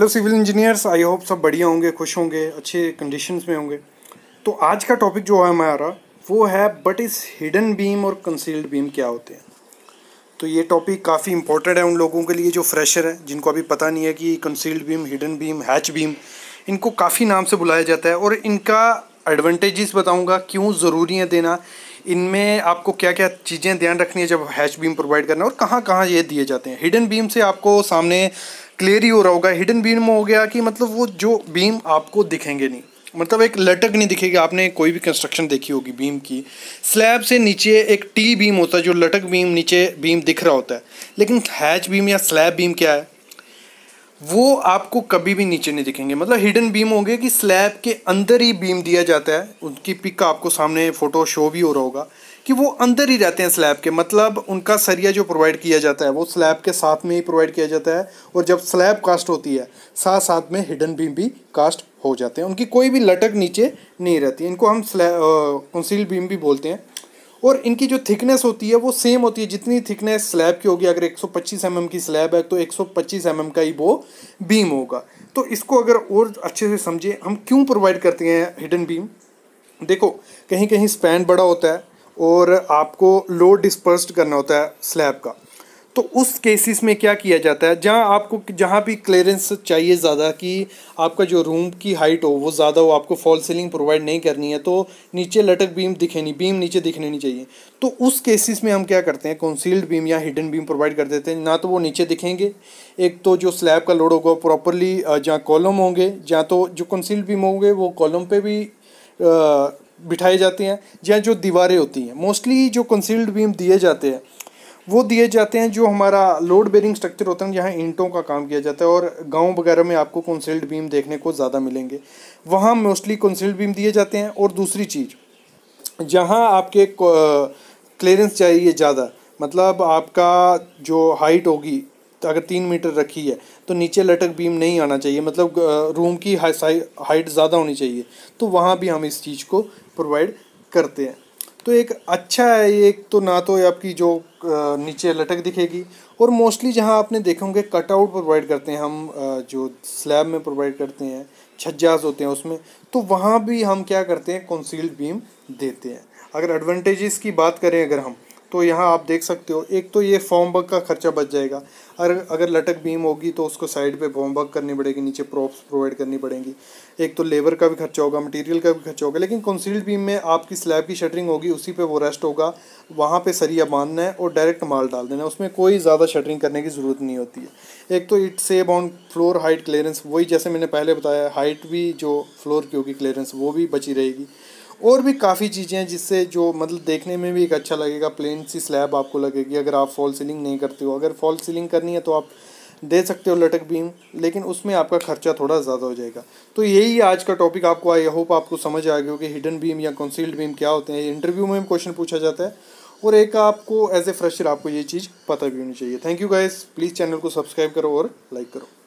hello civil engineers I hope सब बढ़िया होंगे खुश होंगे अच्छे कंडीशंस में होंगे तो आज का टॉपिक जो है हमारा वो है बट इस हिडन बीम और कंसील्ड बीम क्या होते हैं तो ये टॉपिक काफ़ी इंपॉर्टेंट है उन लोगों के लिए जो फ्रेशर है जिनको अभी पता नहीं है कि concealed beam hidden beam hatch beam इनको काफ़ी नाम से बुलाया जाता है और इनका एडवांटेजेस बताऊँगा क्यों ज़रूरी है देना इनमें आपको क्या क्या चीज़ें ध्यान रखनी है जब हैच बीम प्रोवाइड करना है और कहाँ कहाँ ये दिए जाते हैं हिडन बीम से आपको सामने क्लियर ही हो रहा होगा हिडन बीम हो गया कि मतलब वो जो बीम आपको दिखेंगे नहीं मतलब एक लटक नहीं दिखेगी आपने कोई भी कंस्ट्रक्शन देखी होगी बीम की स्लैब से नीचे एक टी बीम होता है जो लटक बीम नीचे बीम दिख रहा होता है लेकिन हैच बीम या स्लैब बीम क्या है वो आपको कभी भी नीचे नहीं दिखेंगे मतलब हिडन बीम होंगे कि स्लैब के अंदर ही बीम दिया जाता है उनकी पिक का आपको सामने फ़ोटो शो भी हो रहा होगा कि वो अंदर ही रहते हैं स्लैब के मतलब उनका सरिया जो प्रोवाइड किया जाता है वो स्लैब के साथ में ही प्रोवाइड किया जाता है और जब स्लैब कास्ट होती है साथ साथ में हिडन बीम भी कास्ट हो जाते हैं उनकी कोई भी लटक नीचे नहीं रहती इनको हम स्लैब कंसील बीम भी बोलते हैं और इनकी जो थिकनेस होती है वो सेम होती है जितनी थिकनेस स्लैब की होगी अगर 125 mm की स्लैब है तो 125 mm का ही वो बीम होगा तो इसको अगर और अच्छे से समझें हम क्यों प्रोवाइड करते हैं हिडन बीम देखो कहीं कहीं स्पैन बड़ा होता है और आपको लोड डिस्पर्स करना होता है स्लैब का तो उस केसेस में क्या किया जाता है जहाँ आपको जहाँ भी क्लियरेंस चाहिए ज़्यादा कि आपका जो रूम की हाइट हो वो ज़्यादा हो आपको फॉल सीलिंग प्रोवाइड नहीं करनी है तो नीचे लटक बीम दिखे नहीं बीम नीचे दिखने नहीं चाहिए तो उस केसेस में हम क्या करते हैं कंसील्ड बीम या हिडन बीम प्रोवाइड कर देते हैं ना तो वो नीचे दिखेंगे एक तो जो स्लैब का लोड होगा प्रॉपरली जहाँ कॉलम होंगे जहाँ तो जो कंसील्ड बीम होंगे वो कॉलम पर भी बिठाए जाते हैं या जो दीवारें होती हैं मोस्टली जो कंसील्ड बीम दिए जाते हैं वो दिए जाते हैं जो हमारा लोड बेरिंग स्ट्रक्चर होता है जहाँ ईंटों का काम किया जाता है और गांव वगैरह में आपको कंसिल्ड बीम देखने को ज़्यादा मिलेंगे वहाँ मोस्टली कंसिल्ड बीम दिए जाते हैं और दूसरी चीज़ जहाँ आपके क्लियरेंस चाहिए ज़्यादा मतलब आपका जो हाइट होगी तो अगर तीन मीटर रखी है तो नीचे लटक बीम नहीं आना चाहिए मतलब रूम की हाइट ज़्यादा होनी चाहिए तो वहाँ भी हम इस चीज़ को प्रोवाइड करते हैं तो एक अच्छा है एक तो ना तो आपकी जो नीचे लटक दिखेगी और मोस्टली जहाँ आपने देखे होंगे कटआउट प्रोवाइड करते हैं हम जो स्लैब में प्रोवाइड करते हैं छज्जाज होते हैं उसमें तो वहाँ भी हम क्या करते हैं कंसील्ड बीम देते हैं अगर एडवांटेजेस की बात करें अगर हम तो यहाँ आप देख सकते हो एक तो ये फॉर्म बग का खर्चा बच जाएगा अगर अगर लटक बीम होगी तो उसको साइड पे फॉर्म बग करनी पड़ेगी नीचे प्रॉप्स प्रोवाइड करनी पड़ेंगी एक तो लेबर का भी खर्चा होगा मटेरियल का भी खर्चा होगा लेकिन कंसील्ड बीम में आपकी स्लैब की शटरिंग होगी उसी पे वो रेस्ट होगा वहाँ पर सरिया बांधना है और डायरेक्ट माल डाल देना है उसमें कोई ज़्यादा शटरिंग करने की ज़रूरत नहीं होती है एक तो it save on floor height clearance वही जैसे मैंने पहले बताया हाइट भी जो फ्लोर की होगी क्लियरेंस वो भी बची रहेगी और भी काफ़ी चीज़ें हैं जिससे जो मतलब देखने में भी एक अच्छा लगेगा प्लेन सी स्लैब आपको लगेगी अगर आप फॉल सीलिंग नहीं करते हो अगर फॉल सीलिंग करनी है तो आप दे सकते हो लटक बीम लेकिन उसमें आपका खर्चा थोड़ा ज़्यादा हो जाएगा तो यही आज का टॉपिक आपको आई होप आपको समझ आ गया कि हिडन बीम या कंसील्ड बीम क्या होते हैं इंटरव्यू में क्वेश्चन पूछा जाता है और एक आपको एज ए फ्रेशर आपको ये चीज़ पता भी होनी चाहिए thank you guys please channel को सब्सक्राइब करो और लाइक करो